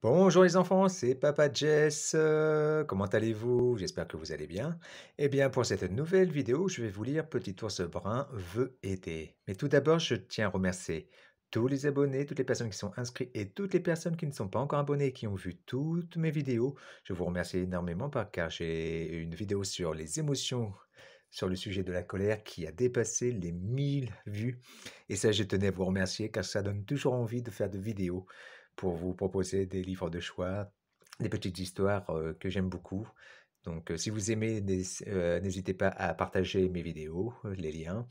Bonjour les enfants, c'est Papa Jess. Euh, comment allez-vous J'espère que vous allez bien. Eh bien, pour cette nouvelle vidéo, je vais vous lire Petit ours brun veut aider. Mais tout d'abord, je tiens à remercier tous les abonnés, toutes les personnes qui sont inscrites et toutes les personnes qui ne sont pas encore abonnées et qui ont vu toutes mes vidéos. Je vous remercie énormément car j'ai une vidéo sur les émotions sur le sujet de la colère qui a dépassé les 1000 vues. Et ça, je tenais à vous remercier car ça donne toujours envie de faire des vidéos pour vous proposer des livres de choix, des petites histoires euh, que j'aime beaucoup. Donc, euh, si vous aimez, euh, n'hésitez pas à partager mes vidéos, les liens,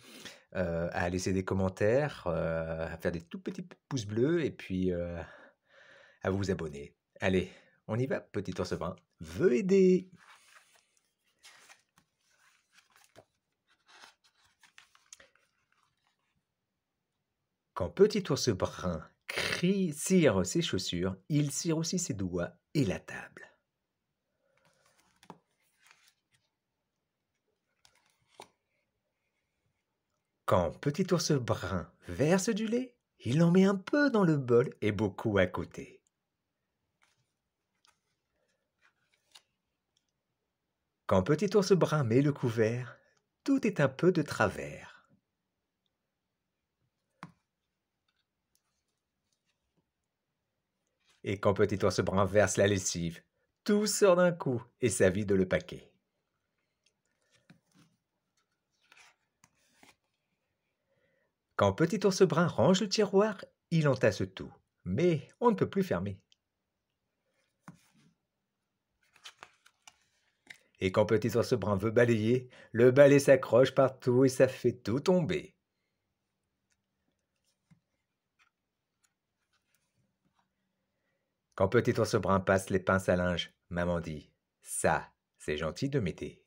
à laisser des commentaires, à faire des tout petits pouces bleus et puis à vous abonner. Allez, on y va, petit Brun Veut aider Quand Petit Ours Brun cire ses chaussures, il cire aussi ses doigts et la table. Quand Petit Ours Brun verse du lait, il en met un peu dans le bol et beaucoup à côté. Quand Petit Ours Brun met le couvert, tout est un peu de travers. et quand petit ours verse la lessive. Tout sort d'un coup et vie de le paquet. Quand petit ours brun range le tiroir, il entasse tout, mais on ne peut plus fermer. Et quand petit ours brun veut balayer, le balai s'accroche partout et ça fait tout tomber. Quand petit ours brun passe les pinces à linge, maman dit Ça, c'est gentil de m'aider.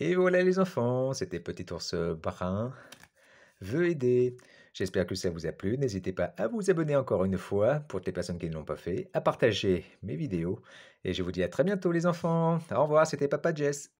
Et voilà les enfants, c'était Petit Ours Brun veut aider. J'espère que ça vous a plu. N'hésitez pas à vous abonner encore une fois pour les personnes qui ne l'ont pas fait, à partager mes vidéos. Et je vous dis à très bientôt les enfants. Au revoir, c'était Papa Jess.